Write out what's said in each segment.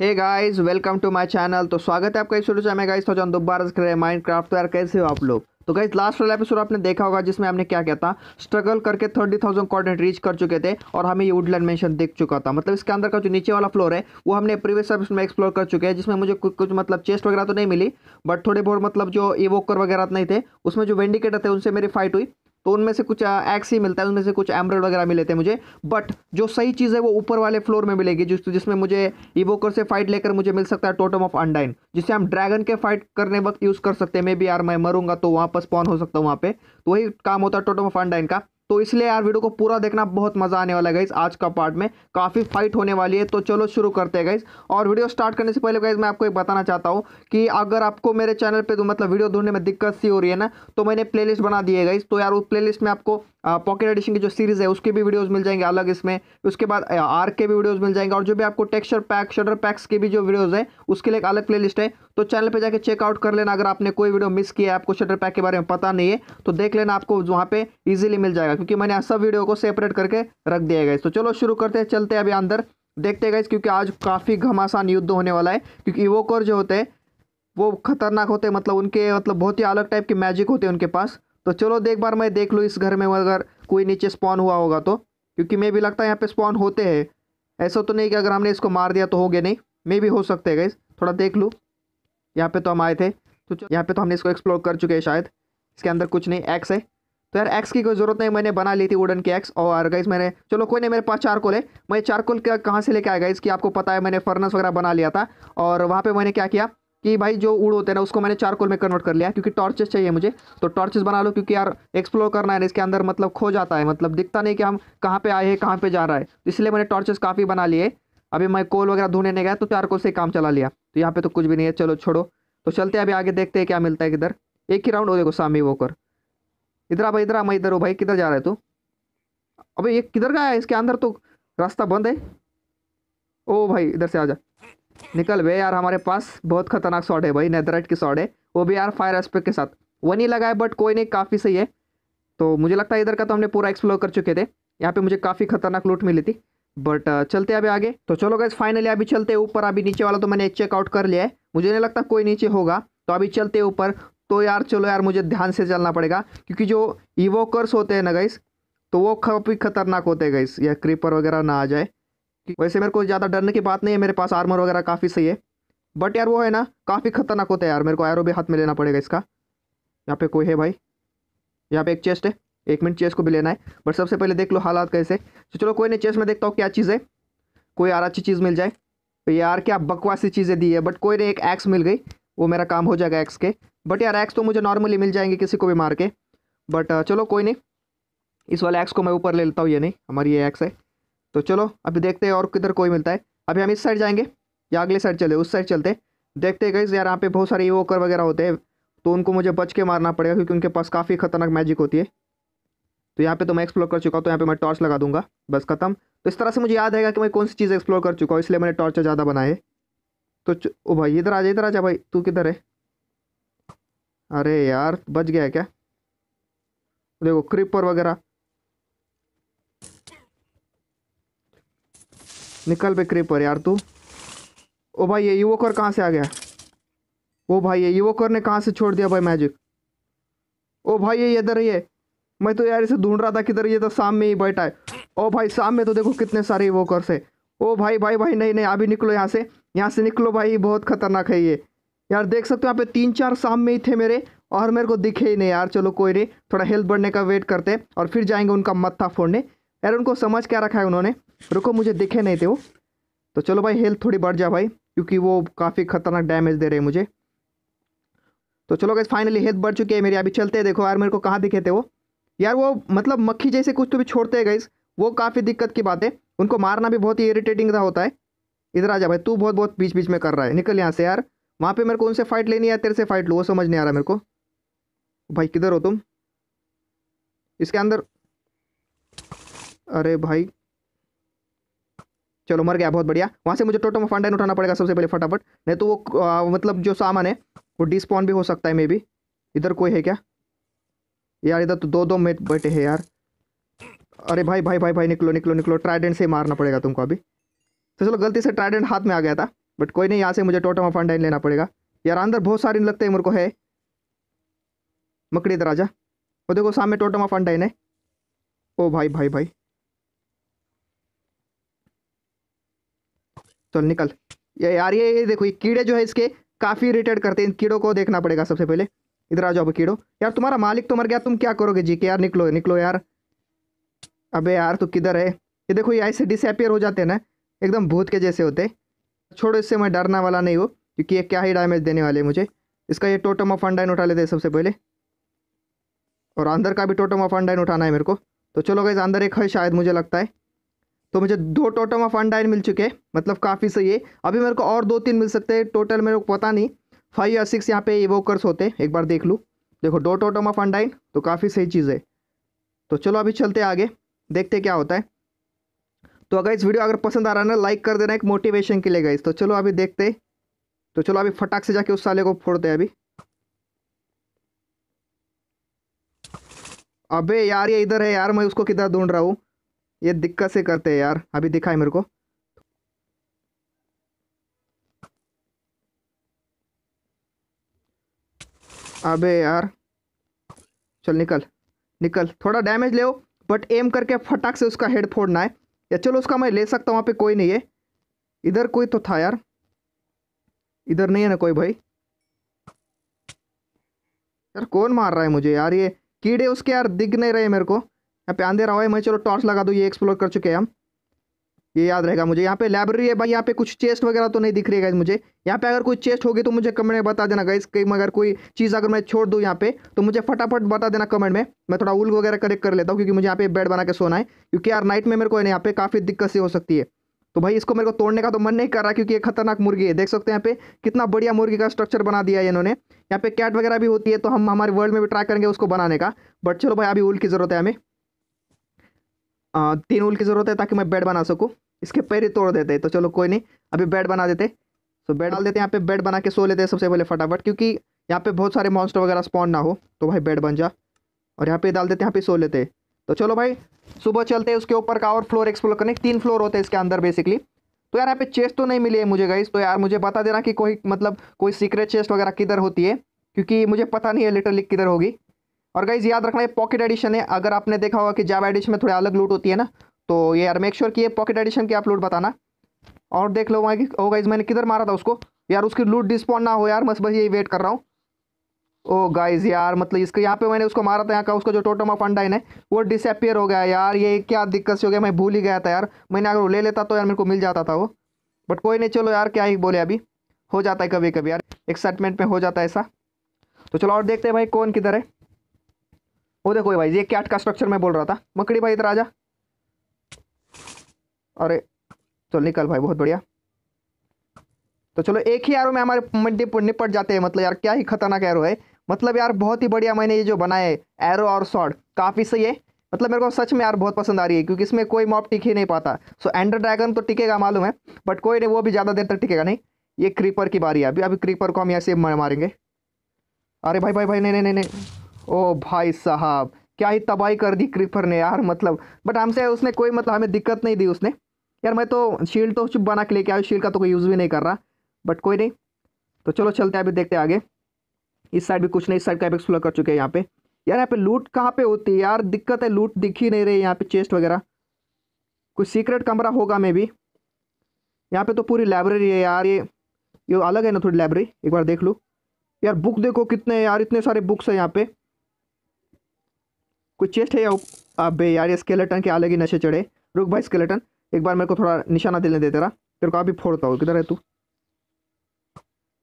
Hey guys welcome to my channel तो स्वागत है आपका इस वीडियो में गाइस तो हम दोबारा कर रहे हैं माइंड क्राफ्ट तो यार कैसे हो आप लोग तो गाइज लास्ट वाला एपिसोड आपने देखा होगा जिसमें हमने क्या किया था स्ट्रगल करके थर्टी थाउजेंड कॉर्डिनेट रीच कर चुके थे और हमें ये वुडलैंड मेंशन देख चुका था मतलब इसके अंदर का जो नीचे वाला फ्लोर है वो हमने प्रीवियस एपिसोड में एक्सप्लोर कर चुके हैं जिसमें मुझे कुछ कुछ मतलब चेस्ट वगैरह तो नहीं मिली बट थोड़े बहुत मतलब जो वोकर वगैरह नहीं थे उसमें जो वेंडिकेटर थे उनसे मेरी फाइट हुई तो उनमें से कुछ एक्स ही मिलता है उनमें से कुछ एमरल्ड वगैरह मिले थे मुझे बट जो सही चीज़ है वो ऊपर वाले फ्लोर में मिलेगी जिस जिसमें मुझे इवोकर से फाइट लेकर मुझे मिल सकता है टोटम ऑफ अंडाइन जिसे हम ड्रैगन के फाइट करने वक्त यूज़ कर सकते हैं मे बी यार मैं मरूंगा तो वहाँ पर स्पॉन हो सकता हूँ वहाँ पे तो वही काम होता है टोटम ऑफ अंडाइन का तो इसलिए यार वीडियो को पूरा देखना बहुत मजा आने वाला है गाइज आज का पार्ट में काफ़ी फाइट होने वाली है तो चलो शुरू करते हैं गाइज और वीडियो स्टार्ट करने से पहले गाइज मैं आपको एक बताना चाहता हूँ कि अगर आपको मेरे चैनल पर तो मतलब वीडियो ढूंढने में दिक्कत सी हो रही है ना तो मैंने प्लेलिस्ट बना दी है गाइज तो यार उस प्लेलिस्ट में आपको पॉकेट एडिशन की जो सीरीज़ है उसके भी वीडियोज़ मिल जाएंगे अलग इसमें उसके बाद आर के भी वीडियोज़ मिल जाएंगे और जो भी आपको टेक्सचर पैक शटर पैक्स के भी जो वीडियोज़ है उसके लिए एक अलग प्लेलिस्ट है तो चैनल पर जाकर चेकआउट कर लेना अगर आपने कोई वीडियो मिस किया है आपको शटर पैक के बारे में पता नहीं है तो देख लेना आपको वहाँ पर ईजिली मिल जाएगा क्योंकि मैंने सब वीडियो को सेपरेट करके रख दिया गया तो चलो शुरू करते हैं चलते हैं अभी अंदर देखते गए क्योंकि आज काफ़ी घमासान युद्ध होने वाला है क्योंकि इवोकर जो होते हैं वो खतरनाक होते हैं मतलब उनके मतलब बहुत ही अलग टाइप के मैजिक होते हैं उनके पास तो चलो देख बार मैं देख लूँ इस घर में अगर कोई नीचे स्पॉन हुआ होगा तो क्योंकि मैं भी लगता है यहाँ पे स्पॉन होते हैं ऐसा तो नहीं कि अगर हमने इसको मार दिया तो हो गया नहीं मे भी हो सकते हैं गई थोड़ा देख लूँ यहाँ पे तो हम आए थे तो यहाँ पे तो हमने इसको एक्सप्लोर कर चुके हैं शायद इसके अंदर कुछ नहीं एक्स है तो यार एक्स की कोई ज़रूरत नहीं मैंने बना ली थी वुडन की एक्स और गाइस मैंने चलो कोई नहीं मेरे पास चारकोल है मैं चारकोल कहाँ से लेके आया इसकी आपको पता है मैंने फर्नस वगैरह बना लिया था और वहाँ पर मैंने क्या किया कि भाई जो उड़ होते हैं ना उसको मैंने चारकोल में कन्वर्ट कर लिया क्योंकि टॉर्चेस चाहिए मुझे तो टॉर्चेस बना लो क्योंकि यार एक्सप्लोर करना है इसके अंदर मतलब खो जाता है मतलब दिखता नहीं कि हम कहाँ पर आए हैं कहाँ पर जा रहा है तो इसलिए मैंने टॉर्चेस काफ़ी बना लिए अभी मैं कोल वगैरह धोने नहीं गया तो चारकोल से काम चला लिया तो यहाँ पर तो कुछ भी नहीं है चलो छोड़ो तो चलते अभी आगे देखते हैं क्या मिलता है किधर एक ही राउंड हो देखो सामी वोकर इधर भाई इधर मैं इधर हो भाई किधर जा रहा है तू अबे ये किधर गया है इसके अंदर तो रास्ता बंद है ओ भाई इधर से आ जा निकल वे यार हमारे पास बहुत खतरनाक शॉट है भाई नेदरेट की शॉट है वो भी यार फायर एस्पेक्ट के साथ वो नहीं लगा है बट कोई नहीं काफ़ी सही है तो मुझे लगता है इधर का तो हमने पूरा एक्सप्लोर कर चुके थे यहाँ पे मुझे काफ़ी खतरनाक लूट मिली थी बट uh, चलते अभी आगे तो चलो गैस फाइनली अभी चलते ऊपर अभी नीचे वाला तो मैंने चेकआउट कर लिया है मुझे नहीं लगता कोई नीचे होगा तो अभी चलते ऊपर तो यार चलो यार मुझे ध्यान से चलना पड़ेगा क्योंकि जो ईवोकर्स होते हैं ना गैस तो वो काफ़ी खतरनाक होते हैं गैस या क्रीपर वगैरह ना आ जाए वैसे मेरे को ज़्यादा डरने की बात नहीं है मेरे पास आर्मर वगैरह काफ़ी सही है बट यार वो है ना काफ़ी खतरनाक होता है यार मेरे को एरो भी हाथ में लेना पड़ेगा इसका यहाँ पे कोई है भाई यहाँ पे एक चेस्ट है एक मिनट चेस्ट को भी लेना है बट सबसे पहले देख लो हालात कैसे तो चलो कोई नहीं चेस्ट में देखता हूँ क्या चीज़ है कोई यार अच्छी चीज़ मिल जाए तो यार क्या बकवासी चीज़ें दी है बट कोई नहीं एक एक्स मिल गई वो मेरा काम हो जाएगा एक्स के बट यार एक्स तो मुझे नॉर्मली मिल जाएंगे किसी को भी मार के बट चलो कोई नहीं इस वाले एक्स को मैं ऊपर ले लेता हूँ ये नहीं हमारी ये एक्स है तो चलो अभी देखते हैं और किधर कोई मिलता है अभी हम इस साइड जाएंगे या अगले साइड चले उस साइड चलते देखते गए यार यहाँ पे बहुत सारे वोकर वगैरह होते हैं तो उनको मुझे बच के मारना पड़ेगा क्योंकि उनके पास काफ़ी खतरनाक मैजिक होती है तो यहाँ पे तो मैं एक्सप्लोर कर चुका हूँ तो यहाँ पे मैं टॉर्च लगा दूंगा बस खत्म तो इस तरह से मुझे याद रहेगा कि मैं कौन सी चीज़ एक्सप्लोर कर चुका हूँ इसलिए मैंने टॉर्चर ज़्यादा बनाए तो ओ भाई इधर आ जा इधर आ जा भाई तू किधर है अरे यार बच गया क्या देखो क्रिपर वगैरह निकल पे क्रीपर यार तू ओ भाई ये युवकर कहाँ से आ गया ओ भाई ये युवकर ने कहाँ से छोड़ दिया भाई मैजिक ओ भाई ये इधर ही है मैं तो यार इसे ढूंढ रहा था किधर ये तो सामने ही बैठा है ओ भाई सामने तो देखो कितने सारे युवकर से ओ भाई भाई भाई नहीं नहीं अभी निकलो यहाँ से यहाँ से निकलो भाई बहुत खतरनाक है ये यार देख सकते हो यहाँ पे तीन चार सामने ही थे मेरे और मेरे को दिखे ही नहीं यार चलो कोई नहीं थोड़ा हेल्थ बढ़ने का वेट करते हैं और फिर जाएंगे उनका मत्था फोड़ने यार उनको समझ क्या रखा है उन्होंने रुको मुझे दिखे नहीं थे वो तो चलो भाई हेल्थ थोड़ी बढ़ जा भाई क्योंकि वो काफ़ी खतरनाक डैमेज दे रहे हैं मुझे तो चलो गैस फाइनली हेल्थ बढ़ चुकी है मेरी अभी चलते हैं देखो यार मेरे को कहाँ दिखे थे वो यार वो मतलब मक्खी जैसे कुछ तो भी छोड़ते हैं गई वो काफ़ी दिक्कत की बात है उनको मारना भी बहुत ही इरीटेटिंग था होता है इधर आ जा भाई तू बहुत बहुत बीच बीच में कर रहा है निकल यहाँ से यार वहाँ पर मेरे को उनसे फाइट लेनी है तेरे से फाइट लो वो समझ नहीं आ रहा मेरे को भाई किधर हो तुम इसके अंदर अरे भाई चलो मर गया बहुत बढ़िया वहाँ से मुझे टोटो में फंडाइन उठाना पड़ेगा सबसे पहले फटाफट नहीं तो वो आ, मतलब जो सामान है वो डिस्पॉन भी हो सकता है मे बी इधर कोई है क्या यार इधर तो दो दो मिनट बैठे हैं यार अरे भाई भाई भाई भाई निकलो निकलो निकलो ट्राइडेंट से मारना पड़ेगा तुमको अभी तो चलो गलती से ट्राइडेंट हाथ में आ गया था बट कोई नहीं यहाँ से मुझे टोटो में अंडाइन लेना पड़ेगा यार अंदर बहुत सारे लगते हैं मेरे को है मकड़ी दराजा वो देखो सामने टोटो में अंडाइन है ओ भाई भाई भाई चल तो निकल ये यार ये ये देखो ये कीड़े जो है इसके काफ़ी इरिटेट करते हैं इन कीड़ों को देखना पड़ेगा सबसे पहले इधर आ जाओ कीड़ो यार तुम्हारा मालिक तो मर गया तुम क्या करोगे जी के यार निकलो निकलो यार अबे यार तू किधर है ये देखो ये ऐसे डिसअपियर हो जाते हैं ना एकदम भूत के जैसे होते छोड़ो इससे मैं डरना वाला नहीं हूँ क्योंकि ये क्या ही डैमेज देने वाले मुझे इसका ये टोटम ऑफ अंडाइन उठा लेते हैं सबसे पहले और अंदर का भी टोटम ऑफ अंडाइन उठाना है मेरे को तो चलो गई अंदर एक है शायद मुझे लगता है तो मुझे दो टोटम ऑफ अनडाइन मिल चुके मतलब काफ़ी सही है अभी मेरे को और दो तीन मिल सकते हैं टोटल मेरे को पता नहीं फाइव या सिक्स यहाँ पे इवोकर्स होते एक बार देख लूँ देखो दो टोटम ऑफ अनडाइन तो काफ़ी सही चीज़ है तो चलो अभी चलते आगे देखते क्या होता है तो अगर इस वीडियो अगर पसंद आ रहा है ना लाइक कर देना एक मोटिवेशन के लिए गई तो चलो अभी देखते तो चलो अभी फटाक से जाके उस साले को फोड़ते हैं अभी अबे यार ये इधर है यार मैं उसको किधर ढूंढ रहा हूँ ये दिक्कत से करते हैं यार अभी दिखा है मेरे को अबे यार चल निकल निकल थोड़ा डैमेज ले बट एम करके फटाक से उसका हेड फोड़ना है या चलो उसका मैं ले सकता हूँ वहाँ पे कोई नहीं है इधर कोई तो था यार इधर नहीं है ना कोई भाई यार कौन मार रहा है मुझे यार ये कीड़े उसके यार दिख नहीं रहे मेरे को यहाँ पे आंधे रहा है मैं चलो टॉर्च लगा दो ये एक्सप्लोर कर चुके हैं हम ये याद रहेगा मुझे यहाँ पे लाइब्रेरी है भाई यहाँ पे कुछ चेस्ट वगैरह तो नहीं दिख रही है मुझे यहाँ पे अगर कोई चेस्ट होगी तो मुझे कमेंट में बता देना गाइज कहीं अगर कोई चीज़ अगर मैं छोड़ दूँ यहाँ पे तो मुझे फटाफट बता देना कमेंट में मैं थोड़ा उल वगैरह करेक्ट कर लेता हूँ क्योंकि मुझे यहाँ पे बेड बना के सोना है क्योंकि यार नाइट में मेरे को यहाँ पे काफ़ी दिक्कत से हो सकती है तो भाई इसको मेरे को तोड़ने का तो मन नहीं कर रहा क्योंकि ये खतरनाक मुर्गी है देख सकते हैं यहाँ पे कितना बढ़िया मुर्गी का स्ट्रक्चर बना दिया है इन्होंने यहाँ पे कैट वगैरह भी होती है तो हम हमारे वर्ल्ड में भी ट्राई करेंगे उसको बनाने का बट चलो भाई अभी उल की जरूरत है हमें तीन उल की ज़रूरत है ताकि मैं बेड बना सकूँ इसके पैर ही तोड़ देते तो चलो कोई नहीं अभी बेड बना देते सो बेड डाल देते यहाँ पे बेड बना के सो लेते हैं सबसे पहले फटाफट क्योंकि यहाँ पे बहुत सारे मॉन्स्टर वगैरह स्पॉन ना हो तो भाई बेड बन जा और यहाँ पे डाल देते यहाँ पे सो लेते तो चलो भाई सुबह चलते हैं उसके ऊपर का और फ्लोर एक्सप्लोर करने तीन फ्लोर होते हैं इसके अंदर बेसिकली तो यार यहाँ पे चेस्ट तो नहीं मिली है मुझे गाइस तो यार मुझे बता देना कि कोई मतलब कोई सीक्रेट चेस्ट वगैरह किधर होती है क्योंकि मुझे पता नहीं है लिटरली किधर होगी और गाइज याद रखना ये पॉकेट एडिशन है अगर आपने देखा होगा कि जावा एडिशन में थोड़ी अलग लूट होती है ना तो ये यार मेक श्योर कि ये पॉकेट एडिशन की आप लूट बताना और देख लो वहाँ की ओ गाइज मैंने किधर मारा था उसको यार उसकी लूट डिस्पॉन ना हो यार बस बस यही वेट कर रहा हूँ ओ गाइज यार मतलब इसके यहाँ पे मैंने उसको मारा था यहाँ का उसका जो टोटम ऑफ अंडाइन है वो डिसअपियर हो गया यार ये क्या दिक्कत से हो गया मैं भूल ही गया था यार मैंने अगर वो ले लेता तो यार मेरे को मिल जाता था वो बट कोई नहीं चलो यार क्या ही बोले अभी हो जाता है कभी कभी यार एक्साइटमेंट में हो जाता है ऐसा तो चलो और देखते हैं भाई कौन किधर है वो देखो भाई जी कैट का स्ट्रक्चर मैं बोल रहा था मकड़ी भाई इधर आजा अरे चल निकल भाई बहुत बढ़िया तो चलो एक ही एरो में हमारे निपट जाते हैं मतलब यार क्या ही खतरनाक एरो है मतलब यार बहुत ही बढ़िया मैंने ये जो बनाए एरो और शॉर्ट काफ़ी सही है मतलब मेरे को सच में यार बहुत पसंद आ रही है क्योंकि इसमें कोई मॉप टिक ही नहीं पाता सो एंडर ड्रैगन तो टिकेगा मालूम है बट कोई नहीं वो भी ज़्यादा देर तक टिकेगा नहीं ये क्रीपर की बारी है अभी अभी क्रीपर को हम यहाँ से मारेंगे अरे भाई भाई भाई नहीं नहीं नहीं ओ भाई साहब क्या ही तबाही कर दी क्रीपर ने यार मतलब बट हमसे उसने कोई मतलब हमें दिक्कत नहीं दी उसने यार मैं तो शील्ड तो चुप बना के लेके आया शील्ड का तो कोई यूज़ भी नहीं कर रहा बट कोई नहीं तो चलो चलते हैं अभी देखते आगे इस साइड भी कुछ नहीं इस साइड का एक्सप्लोर कर चुके हैं यहाँ पे यार यहाँ पे लूट कहाँ पे होती है यार दिक्कत है लूट दिख ही नहीं रही यहाँ पे चेस्ट वगैरह कुछ सीक्रेट कमरा होगा मे भी यहाँ पे तो पूरी लाइब्रेरी है यार ये ये अलग है ना थोड़ी लाइब्रेरी एक बार देख लूँ यार बुक देखो कितने यार इतने सारे बुक्स हैं यहाँ पे कुछ चेस्ट है या अबे यार ये स्केलेटन के अलग ही नशे चढ़े रुक भाई स्केलेटन एक बार मेरे को थोड़ा निशाना देने दे तेरा तेरे को अभी फोड़ता हूँ किधर है तू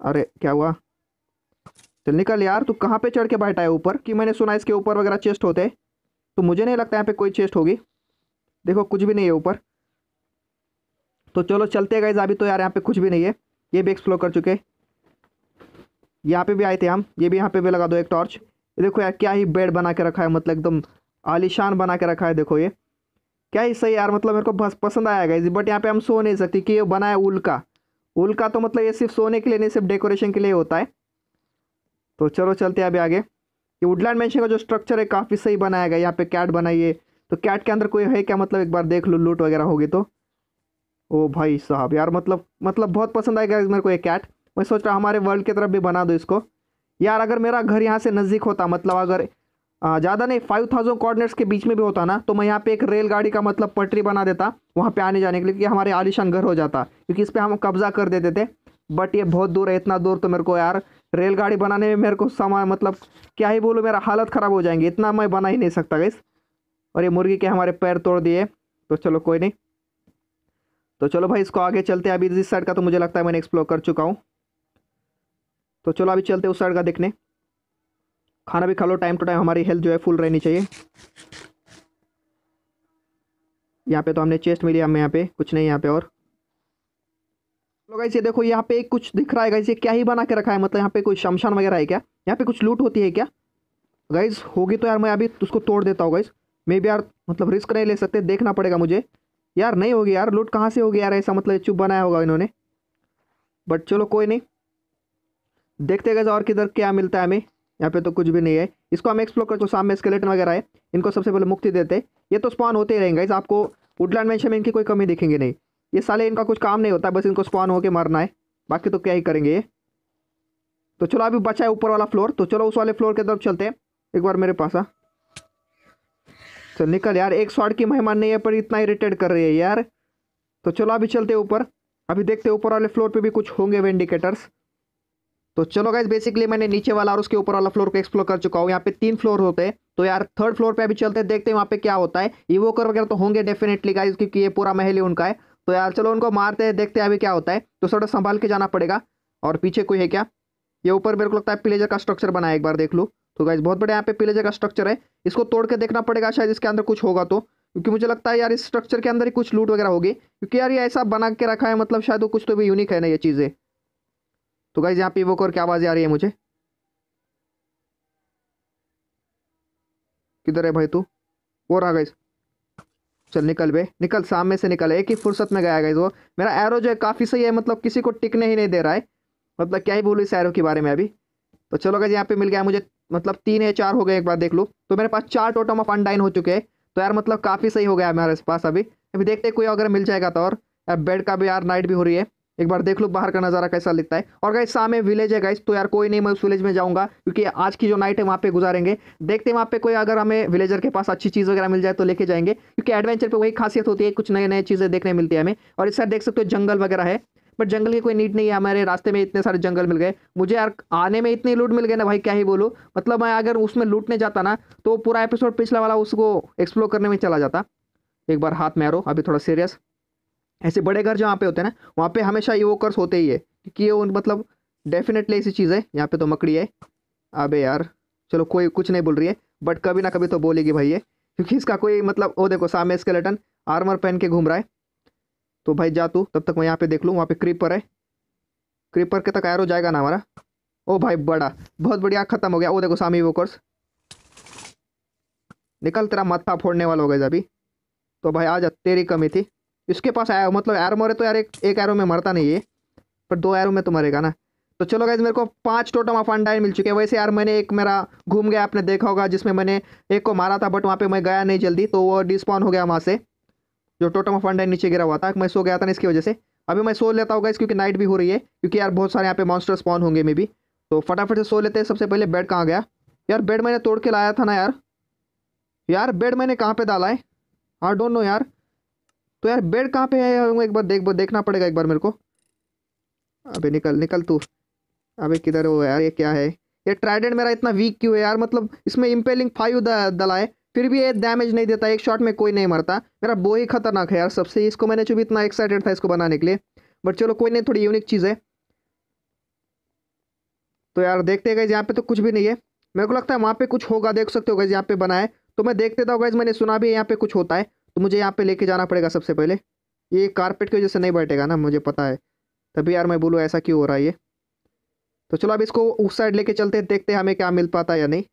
अरे क्या हुआ चल निकल यार तू कहाँ पे चढ़ के बैठा है ऊपर कि मैंने सुना इसके ऊपर वगैरह चेस्ट होते तो मुझे नहीं लगता यहाँ पे कोई चेस्ट होगी देखो कुछ भी नहीं है ऊपर तो चलो चलते गए अभी तो यार यहाँ पे कुछ भी नहीं है ये भी एक्सप्लोर कर चुके यहाँ पे भी आए थे हम ये भी यहाँ पे भी लगा दो एक टॉर्च ये देखो यार क्या ही बेड बना के रखा है मतलब एकदम आलिशान बना के रखा है देखो ये क्या ही सही यार मतलब मेरे को बस पसंद आएगा इस बट यहाँ पे हम सो नहीं सकते कि ये बना है उल्का का तो मतलब ये सिर्फ सोने के लिए नहीं सिर्फ डेकोरेशन के लिए होता है तो चलो चलते हैं अभी आगे ये वुडलैंड मैंशन का जो स्ट्रक्चर है काफ़ी सही बनाया गया यहाँ पे कैट बनाइए तो कैट के अंदर कोई है क्या मतलब एक बार देख लो लूट वगैरह होगी तो ओ भाई साहब यार मतलब मतलब बहुत पसंद आएगा मेरे को ये कैट मैं सोच रहा हूँ हमारे वर्ल्ड की तरफ भी बना दो इसको यार अगर मेरा घर यहाँ से नज़दीक होता मतलब अगर ज़्यादा नहीं फाइव थाउजेंड कॉर्डनेट्स के बीच में भी होता ना तो मैं यहाँ पे एक रेलगाड़ी का मतलब पटरी बना देता वहाँ पे आने जाने के लिए क्योंकि हमारे आलिशान घर हो जाता क्योंकि इस पर हम कब्जा कर देते थे बट ये बहुत दूर है इतना दूर तो मेरे को यार रेलगाड़ी बनाने में मेरे को समय मतलब क्या ही बोलूँ मेरा हालत ख़राब हो जाएंगे इतना मैं बना ही नहीं सकता गई और ये मुर्गी के हमारे पैर तोड़ दिए तो चलो कोई नहीं तो चलो भाई इसको आगे चलते हैं अभी इस साइड का तो मुझे लगता है मैंने एक्सप्लोर कर चुका हूँ तो चलो अभी चलते उस साइड का देखने खाना भी खा लो टाइम टू टाइम हमारी हेल्थ जो है फुल रहनी चाहिए यहाँ पे तो हमने चेस्ट मिली हमें यहाँ पे कुछ नहीं यहाँ पे और लोग तो ऐसे देखो यहाँ पे कुछ दिख रहा है गाइस ये क्या ही बना के रखा है मतलब यहाँ पे कोई शमशान वगैरह है क्या यहाँ पे कुछ लूट होती है क्या गाइज होगी तो यार मैं अभी उसको तोड़ देता हूँ गाइज मे भी यार मतलब रिस्क नहीं ले सकते देखना पड़ेगा मुझे यार नहीं होगी यार लूट कहाँ से होगी यार ऐसा मतलब चुप बनाया होगा इन्होंने बट चलो कोई नहीं देखते गए और किधर क्या मिलता है हमें यहाँ पे तो कुछ भी नहीं है इसको हम एक्सप्लोर करते सामने स्केलेटन वगैरह है इनको सबसे पहले मुक्ति देते ये तो स्पॉन होते ही रहेंगे इस आपको वुडलैंड मेंशन में इनकी कोई कमी दिखेंगे नहीं ये साले इनका कुछ काम नहीं होता बस इनको स्पॉन होके मारना है बाकी तो क्या ही करेंगे ये तो चलो अभी बचा है ऊपर वाला फ्लोर तो चलो उस वाले फ्लोर के तरफ चलते हैं एक बार मेरे पास आ हाँ। चल निकल यार एक शॉट की मेहमान नहीं है पर इतना इरिटेट कर रही है यार तो चलो अभी चलते ऊपर अभी देखते ऊपर वाले फ्लोर पे भी कुछ होंगे वेंडिकेटर्स तो चलो गाइज बेसिकली मैंने नीचे वाला और उसके ऊपर वाला फ्लोर को एक्सप्लोर कर चुका हूँ यहाँ पे तीन फ्लोर होते हैं तो यार थर्ड फ्लोर पे अभी चलते हैं देखते हैं वहाँ पे क्या होता है इवोकर वगैरह तो होंगे डेफिनेटली गाइज क्योंकि ये पूरा महल ही उनका है तो यार चलो उनको मारते हैं देखते हैं अभी क्या होता है तो थोड़ा संभाल के जाना पड़ेगा और पीछे कोई है क्या ये ऊपर मेरे को लगता है पिलेजर का स्ट्रक्चर बनाया है एक बार देख लूँ तो गाइज बहुत बड़े यहाँ पे पिलेजर का स्ट्रक्चर है इसको तोड़ के देखना पड़ेगा शायद इसके अंदर कुछ होगा तो क्योंकि मुझे लगता है यार इस स्ट्रक्चर के अंदर ही कुछ लूट वगैरह होगी क्योंकि यार ये ऐसा बना के रखा है मतलब शायद वो कुछ तो भी यूनिक है ना ये चीज़ें तो गाइज यहाँ पे वो कर क्या आवाज़ आ रही है मुझे किधर है भाई तू वो रहा गाइज चल निकल बे निकल सामने से निकल एक ही फुर्सत में गया गाइज वो मेरा एरो जो है काफ़ी सही है मतलब किसी को टिकने ही नहीं दे रहा है मतलब क्या ही बोलूँ इस एरो के बारे में अभी तो चलो गाइज यहाँ पे मिल गया मुझे मतलब तीन या चार हो गए एक बार देख लो तो मेरे पास चार टोटम ऑफ अनडाइन हो चुके हैं तो यार मतलब काफ़ी सही हो गया हमारे पास अभी अभी देखते कोई अगर मिल जाएगा तो और बेड का भी यार नाइट भी हो रही है एक बार देख लो बाहर का नज़ारा कैसा लगता है और गाइस सामने विलेज है गाइस तो यार कोई नहीं मैं उस विलेज में जाऊंगा क्योंकि आज की जो नाइट है वहाँ पे गुजारेंगे देखते हैं वहाँ पे कोई अगर हमें विलेजर के पास अच्छी चीज़ वगैरह मिल जाए तो लेके जाएंगे क्योंकि एडवेंचर पर वही खासियत होती है कुछ नए नए चीज़ें देखने मिलती है हमें और इस देख सकते हो जंगल वगैरह है बट जंगल की कोई नीड नहीं है हमारे रास्ते में इतने सारे जंगल मिल गए मुझे यार आने में इतनी लूट मिल गए ना भाई क्या ही बोलो मतलब मैं अगर उसमें लूटने जाता ना तो पूरा एपिसोड पिछला वाला उसको एक्सप्लोर करने में चला जाता एक बार हाथ में अभी थोड़ा सीरियस ऐसे बड़े घर जहाँ पे होते हैं ना वहाँ पे हमेशा ये वो कर्स होते ही है क्योंकि ये उन मतलब डेफिनेटली ऐसी चीज़ है यहाँ पे तो मकड़ी है अबे यार चलो कोई कुछ नहीं बोल रही है बट कभी ना कभी तो बोलेगी भाई ये क्योंकि इसका कोई मतलब वो देखो सामने स्केलेटन आर्मर पहन के घूम रहा है तो भाई जा तू तब तक मैं यहाँ पे देख लूँ वहाँ पे क्रीपर है क्रीपर के तक एरो जाएगा ना हमारा ओ भाई बड़ा बहुत बढ़िया खत्म हो गया वो देखो सामी वोकर्स निकल तेरा मत्था फोड़ने वाला हो गया अभी तो भाई आ जा तेरी कमी थी इसके पास आया मतलब एरो मरे तो यार एक एक एरो में मरता नहीं है पर दो एरो में तो मरेगा ना तो चलो गाइज मेरे को पांच टोटम ऑफ अंडाइन मिल चुके हैं वैसे यार मैंने एक मेरा घूम गया आपने देखा होगा जिसमें मैंने एक को मारा था बट वहाँ पे मैं गया नहीं जल्दी तो वो डिस्पॉन हो गया वहाँ से जो टोटम ऑफ अंडाइन नीचे गिरा हुआ था मैं सो गया था ना इसकी वजह से अभी मैं सो लेता होगा इस क्योंकि नाइट भी हो रही है क्योंकि यार बहुत सारे यहाँ पे मॉन्स्टर स्पॉन होंगे मे भी तो फटाफट से सो लेते हैं सबसे पहले बेड कहाँ गया यार बेड मैंने तोड़ के लाया था ना यार यार बेड मैंने कहाँ पे डाला है आई डोंट नो यार तो यार बेड कहाँ पे है यार एक बार देख देखना पड़ेगा एक बार मेरे को अबे निकल निकल तू अबे किधर हो यार ये क्या है ये ट्राइडेंट मेरा इतना वीक क्यों है यार मतलब इसमें इम्पेलिंग फाइव दलाए फिर भी ये डैमेज नहीं देता एक शॉट में कोई नहीं मरता मेरा बो ही खतरनाक है यार सबसे इसको मैंने जो भी इतना एक्साइटेड था इसको बनाने के लिए बट चलो कोई नहीं थोड़ी यूनिक चीज़ है तो यार देखते गए यहाँ पे तो कुछ भी नहीं है मेरे को लगता है वहाँ पे कुछ होगा देख सकते हो गए यहाँ पे बनाए तो मैं देखते था तो मैंने सुना भी यहाँ पे कुछ होता है तो मुझे यहाँ पे लेके जाना पड़ेगा सबसे पहले ये कारपेट की वजह से नहीं बैठेगा ना मुझे पता है तभी यार मैं बोलूँ ऐसा क्यों हो रहा है ये तो चलो अब इसको उस साइड लेके चलते हैं देखते हैं हमें क्या मिल पाता है या नहीं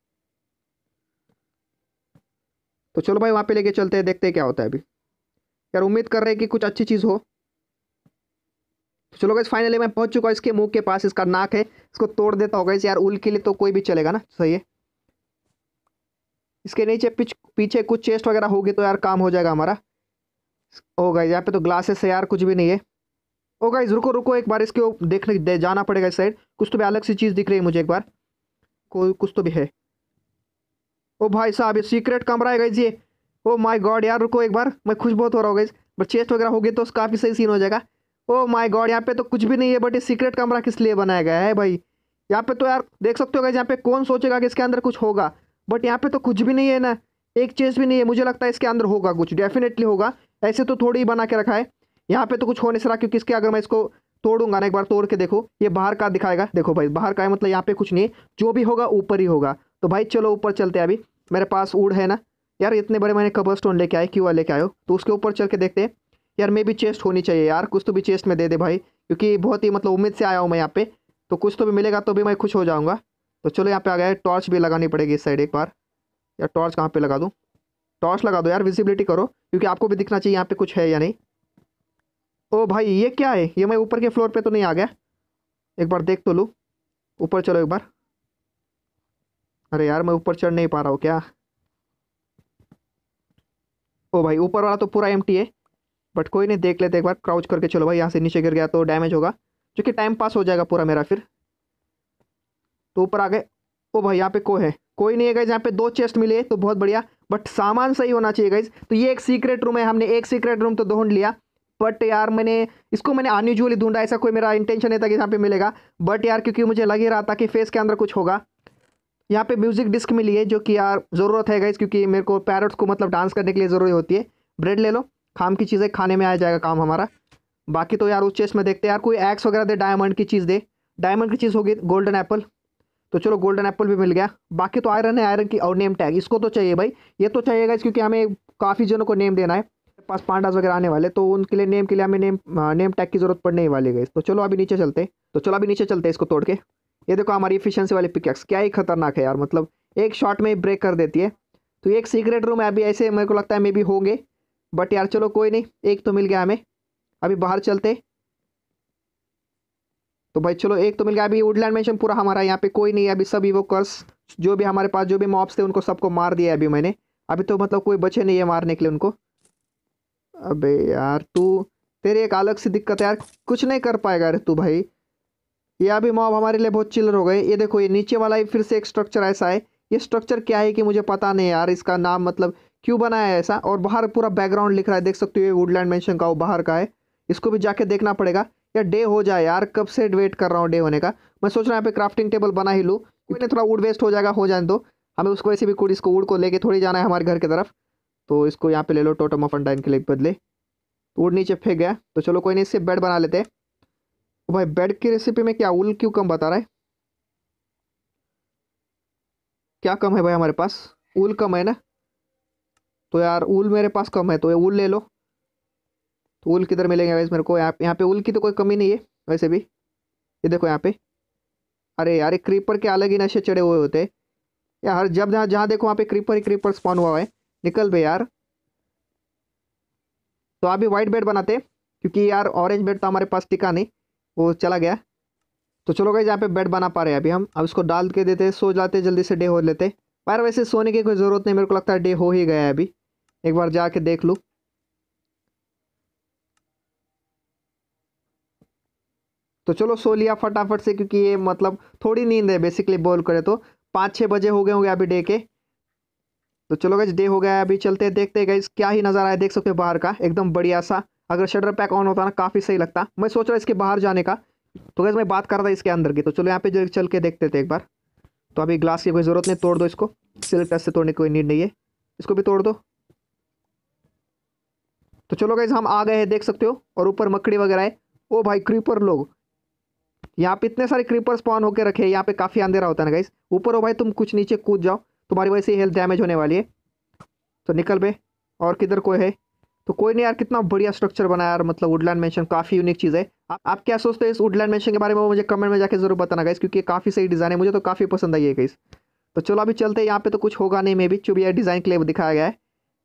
तो चलो भाई वहाँ पे लेके चलते हैं देखते हैं क्या होता है अभी यार उम्मीद कर रहे हैं कि कुछ अच्छी चीज़ हो तो चलो गई फाइनली मैं पहुँच चुका हूँ इसके मुँह के पास इसका नाक है इसको तोड़ देता होगा इस यार उल के लिए तो कोई भी चलेगा ना सही है इसके नीचे पिछ पीछे कुछ चेस्ट वगैरह होगी तो यार काम हो जाएगा हमारा ओ गाइज यहाँ पे तो ग्लासेस है यार कुछ भी नहीं है ओ गाइज रुको रुको एक बार इसके देखने दे, जाना पड़ेगा इस साइड कुछ तो भी अलग सी चीज़ दिख रही है मुझे एक बार कोई कुछ तो भी है ओ भाई साहब ये सीक्रेट कमरा है गाइज ये ओ माई गॉड यार रुको एक बार मैं खुश बहुत हो रहा हूँ गाइज बट चेस्ट वगैरह होगी तो काफ़ी सही सीन हो जाएगा ओ माई गॉड यहाँ पे तो कुछ भी नहीं है बट ये सीक्रेट कमरा किस लिए बनाया गया है भाई यहाँ पे तो यार देख सकते हो गाइज यहाँ पे कौन सोचेगा कि इसके अंदर कुछ होगा बट यहाँ पे तो कुछ भी नहीं है ना एक चीज़ भी नहीं है मुझे लगता है इसके अंदर होगा कुछ डेफिनेटली होगा ऐसे तो थोड़ी ही बना के रखा है यहाँ पे तो कुछ हो नहीं रहा क्योंकि इसके अगर मैं इसको तोड़ूंगा ना एक बार तोड़ के देखो ये बाहर का दिखाएगा देखो भाई बाहर का है मतलब यहाँ पे कुछ नहीं है जो भी होगा ऊपर ही होगा तो भाई चलो ऊपर चलते हैं अभी मेरे पास उड़ है ना यार इतने बड़े मैंने कबर स्टोन लेके आए क्यों लेके आयो तो उसके ऊपर चल के देखते हैं यार मे भी चेस्ट होनी चाहिए यार कुछ तो भी चेस्ट में दे दे भाई क्योंकि बहुत ही मतलब उम्मीद से आया हूँ मैं यहाँ पे तो कुछ तो भी मिलेगा तो भी मैं खुश हो जाऊँगा तो चलो यहाँ पे आ गया है टॉर्च भी लगानी पड़ेगी इस साइड एक बार या टॉर्च कहाँ पे लगा दूँ टॉर्च लगा दो यार विजिबिलिटी करो क्योंकि आपको भी दिखना चाहिए यहाँ पे कुछ है या नहीं ओ भाई ये क्या है ये मैं ऊपर के फ्लोर पे तो नहीं आ गया एक बार देख तो लूँ ऊपर चलो एक बार अरे यार मैं ऊपर चढ़ नहीं पा रहा हूँ क्या ओ भाई ऊपर वाला तो पूरा एम है बट कोई नहीं देख लेते एक बार क्राउच करके चलो भाई यहाँ से नीचे गिर गया तो डैमेज होगा क्योंकि टाइम पास हो जाएगा पूरा मेरा फिर तो ऊपर आ गए ओ भाई यहाँ पे को है कोई नहीं है गाइज यहाँ पे दो चेस्ट मिले तो बहुत बढ़िया बट सामान सही होना चाहिए गाइज तो ये एक सीक्रेट रूम है हमने एक सीक्रेट रूम तो ढूंढ लिया बट यार मैंने इसको मैंने अनयूजअली ढूंढा ऐसा कोई मेरा इंटेंशन नहीं था कि यहाँ पे मिलेगा बट यार क्योंकि मुझे लग ही रहा था कि फेस के अंदर कुछ होगा यहाँ पे म्यूज़िक डिस्क मिली है जो कि यार ज़रूरत है गाइज क्योंकि मेरे को पैरट्स को मतलब डांस करने के लिए ज़रूरी होती है ब्रेड ले लो खाम की चीज़ें खाने में आ जाएगा काम हमारा बाकी तो यार उस चेस्ट में देखते हैं यार कोई एक्स वगैरह दे डायमंड की चीज़ दे डायमंड की चीज़ होगी गोल्डन एप्पल तो चलो गोल्डन एप्पल भी मिल गया बाकी तो आयरन है आयरन की और नेम टैग इसको तो चाहिए भाई ये तो चाहिएगा क्योंकि हमें काफ़ी जनों को नेम देना है पास पांडास वगैरह आने वाले तो उनके लिए नेम के लिए हमें नेम नेम टैग की जरूरत पड़ने वाली गई तो चलो अभी नीचे चलते तो चलो अभी नीचे चलते इसको तोड़ के ये देखो हमारी इफिशियंसी वाली पिकैक्स क्या ही खतरनाक है यार मतलब एक शॉट में ही ब्रेक कर देती है तो एक सीक्रेट रूम है अभी ऐसे मेरे को लगता है मे भी होंगे बट यार चलो कोई नहीं एक तो मिल गया हमें अभी बाहर चलते तो भाई चलो एक तो मिल गया अभी वुडलैंड मेंशन पूरा हमारा यहाँ पे कोई नहीं है अभी सभी वो कर्स जो भी हमारे पास जो भी मॉब्स थे उनको सबको मार दिया अभी मैंने अभी तो मतलब कोई बचे नहीं है मारने के लिए उनको अबे यार तू तेरी एक अलग सी दिक्कत है यार कुछ नहीं कर पाएगा अरे तू भाई ये अभी मॉब हमारे लिए बहुत चिलर हो गए ये देखो ये नीचे वाला ही फिर से एक स्ट्रक्चर ऐसा है ये स्ट्रक्चर क्या है कि मुझे पता नहीं यार इसका नाम मतलब क्यों बनाया है ऐसा और बाहर पूरा बैकग्राउंड लिख रहा है देख सकते हो ये वुडलैंड मेंशन का वो बाहर का है इसको भी जाके देखना पड़ेगा या डे हो जाए यार कब से वेट कर रहा हूँ डे होने का मैं सोच रहा हूँ यहाँ पे क्राफ्टिंग टेबल बना ही लूँ कोई थोड़ा वुड वेस्ट हो जाएगा हो जाए तो हमें उसको ऐसे भी कुड़ इसको वुड को लेके थोड़ी जाना है हमारे घर की तरफ तो इसको यहाँ पे ले लो टोटम ऑफ अंडाइन के लिए बदले वुड तो नीचे फेंक गया तो चलो कोई नहीं इससे बेड बना लेते हैं भाई बेड की रेसिपी में क्या उल क्यों कम बता रहा है क्या कम है भाई हमारे पास उल कम है ना तो यार उल मेरे पास कम है तो ये उल ले लो तो उल किधर मिलेंगे वैसे मेरे को यहाँ यहाँ पे उल की तो कोई कमी नहीं है वैसे भी ये देखो यहाँ पे अरे यार क्रीपर के अलग ही नशे चढ़े हुए होते हैं यार जब जहाँ जहाँ देखो वहाँ पे क्रीपर ही क्रीपर स्पॉन हुआ है निकल बे यार तो आप भी वाइट बेड बनाते क्योंकि यार ऑरेंज बेड तो हमारे पास टिका नहीं वो चला गया तो चलो गए यहाँ पे बेड बना पा रहे हैं अभी हम अब इसको डाल के देते सो जाते जल्दी से डे हो लेते पर वैसे सोने की कोई ज़रूरत नहीं मेरे को लगता है डे हो ही गया है अभी एक बार जाके देख लूँ तो चलो सो लिया फटाफट से क्योंकि ये मतलब थोड़ी नींद है बेसिकली बोल करें तो पाँच छः बजे हो गए होंगे अभी डे के तो चलो गई डे हो गया है अभी चलते हैं देखते हैं क्या ही नज़ारा है देख सकते हो बाहर का एकदम बढ़िया सा अगर शटर पैक ऑन होता ना काफ़ी सही लगता मैं सोच रहा इसके बाहर जाने का तो गैस मैं बात कर रहा था इसके अंदर की तो चलो यहाँ पे चल के देखते थे एक बार तो अभी ग्लास की कोई ज़रूरत नहीं तोड़ दो इसको सिल्क टच से तोड़ने की कोई नीड नहीं है इसको भी तोड़ दो तो चलो गैस हम आ गए हैं देख सकते हो और ऊपर मकड़ी वगैरह है ओ भाई क्रीपर लोग यहाँ पे इतने सारे क्रीपर स्पॉन होकर रखे यहाँ पे काफ़ी अंधेरा होता है ना गाइस ऊपर हो भाई तुम कुछ नीचे कूद जाओ तुम्हारी वजह से हेल्थ डैमेज होने वाली है तो निकल बे और किधर कोई है तो कोई नहीं यार कितना बढ़िया स्ट्रक्चर बनाया यार मतलब वुडलैंड मेंशन काफ़ी यूनिक चीज़ है आप क्या सोचते हो इस वुडलैंड मेंशन के बारे में मुझे कमेंट में जाकर जरूर बताना गाइस क्योंकि काफ़ी सही डिज़ाइन है मुझे तो काफ़ी पसंद आई है गाइस तो चलो अभी चलते हैं यहाँ पे तो कुछ होगा नहीं मे भी यार डिज़ाइन के लिए दिखाया गया है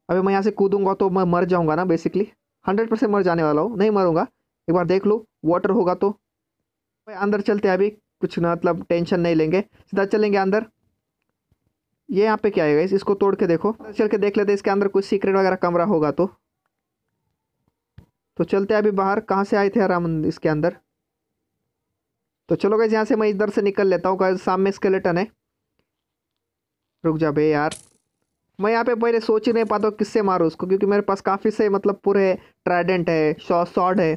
अभी मैं यहाँ से कूदूंगा तो मैं मर जाऊँगा ना बेसिकली हंड्रेड परसेंट मर जाने वाला हूँ नहीं मरूंगा एक बार देख लो वाटर होगा तो अंदर चलते हैं अभी कुछ ना मतलब टेंशन नहीं लेंगे सीधा चलेंगे अंदर ये यहाँ पे क्या है इसको तोड़ के देखो चल के देख लेते इसके अंदर कुछ सीक्रेट वगैरह कमरा होगा तो तो चलते अभी बाहर कहाँ से आए थे राम इसके अंदर तो चलो गैस यहाँ से मैं इधर से निकल लेता हूँ सामने स्केलेटन है रुक जा भाई यार मैं यहाँ पे पहले सोच ही नहीं पाता किससे मारूँ उसको क्योंकि मेरे पास काफ़ी से मतलब पूरे ट्राइडेंट है शॉ शॉर्ड है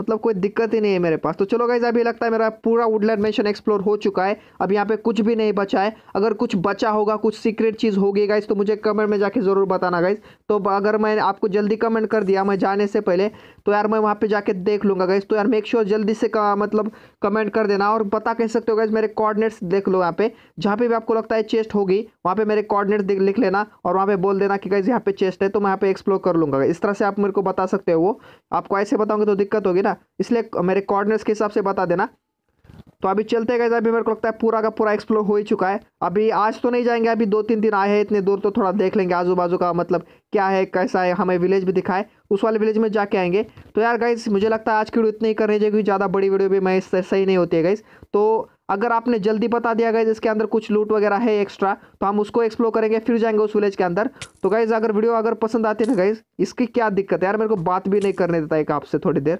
मतलब कोई दिक्कत ही नहीं है मेरे पास तो चलो गाइज अभी लगता है मेरा पूरा वुडलैंड मेंशन एक्सप्लोर हो चुका है अब यहाँ पे कुछ भी नहीं बचा है अगर कुछ बचा होगा कुछ सीक्रेट चीज़ होगी गाइज तो मुझे कमेंट में जाके ज़रूर बताना गाइज तो अगर मैं आपको जल्दी कमेंट कर दिया मैं जाने से पहले तो यार मैं वहाँ पे जाके देख लूँगा गैस तो यार मेक श्योर जल्दी से का, मतलब कमेंट कर देना और पता कह सकते हो गैस मेरे कोऑर्डिनेट्स देख लो यहाँ पे जहाँ पे भी आपको लगता है चेस्ट होगी वहाँ पे मेरे कॉर्डिनेट्स लिख लेना और वहाँ पे बोल देना कि गैस यहाँ पे चेस्ट है तो मैं यहाँ पे एक्सप्लोर कर लूँगा इस तरह से आप मेरे को बता सकते हो वो आपको ऐसे बताऊँगे तो दिक्कत होगी ना इसलिए मेरे कॉर्डिनेट्स के हिसाब से बता देना तो अभी चलते गए अभी मेरे को लगता है पूरा का पूरा एक्सप्लोर हो ही चुका है अभी आज तो नहीं जाएंगे अभी दो तीन दिन आए हैं इतने दूर तो थोड़ा देख लेंगे आजू बाजू का मतलब क्या है कैसा है हमें विलेज भी दिखाए उस वाले विलेज में जाके आएंगे तो यार गाइज मुझे लगता है आज की वीडियो इतनी ही करनी चाहिए क्योंकि ज़्यादा बड़ी वीडियो भी मैं सही नहीं होती है गाइज तो अगर आपने जल्दी बता दिया गाइज इसके अंदर कुछ लूट वगैरह है एक्स्ट्रा तो हम उसको एक्सप्लोर करेंगे फिर जाएंगे उस विलेज के अंदर तो गाइज अगर वीडियो अगर पसंद आती है ना गाइज इसकी क्या दिक्कत है यार मेरे को बात भी नहीं करने देता एक आपसे थोड़ी देर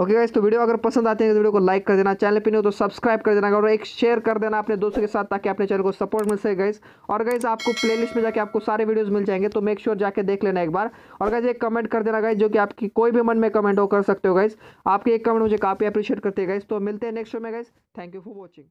ओके गाइस तो वीडियो अगर पसंद आते हैं तो वीडियो को लाइक कर देना चैनल पे नहीं हो तो सब्सक्राइब कर देना और एक शेयर कर देना अपने दोस्तों के साथ ताकि अपने चैनल को सपोर्ट मिल सके गाइस और गाइस आपको प्लेलिस्ट में जाके आपको सारे वीडियोस मिल जाएंगे तो मेक श्योर जाके देख लेना एक बार और गाइस एक कमेंट कर देना गाइस जो कि आपकी कोई भी मन में कमेंट हो कर सकते हो गाइस आपके एक कमेंट मुझे काफ़ी अप्रिशिएट करते हैं गाइस तो मिलते हैं नेक्स्ट शो में guys thank you for watching